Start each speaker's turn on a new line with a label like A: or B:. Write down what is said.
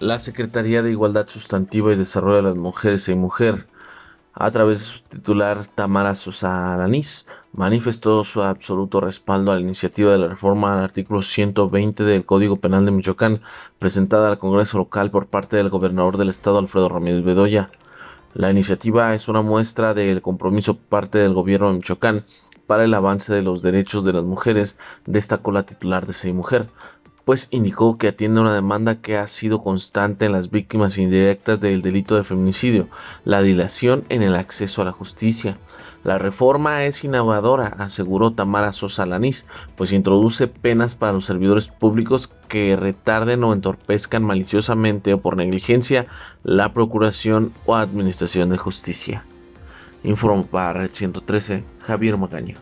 A: la Secretaría de Igualdad Sustantiva y Desarrollo de las Mujeres y Mujer, a través de su titular Tamara Sosa Aranís, manifestó su absoluto respaldo a la iniciativa de la reforma al artículo 120 del Código Penal de Michoacán, presentada al Congreso local por parte del gobernador del estado Alfredo Ramírez Bedoya. La iniciativa es una muestra del compromiso por parte del gobierno de Michoacán para el avance de los derechos de las mujeres, destacó la titular de Sei Mujer pues indicó que atiende una demanda que ha sido constante en las víctimas indirectas del delito de feminicidio, la dilación en el acceso a la justicia. La reforma es innovadora, aseguró Tamara Sosa Lanís, pues introduce penas para los servidores públicos que retarden o entorpezcan maliciosamente o por negligencia la procuración o administración de justicia. Informa para Red 113, Javier Magaña.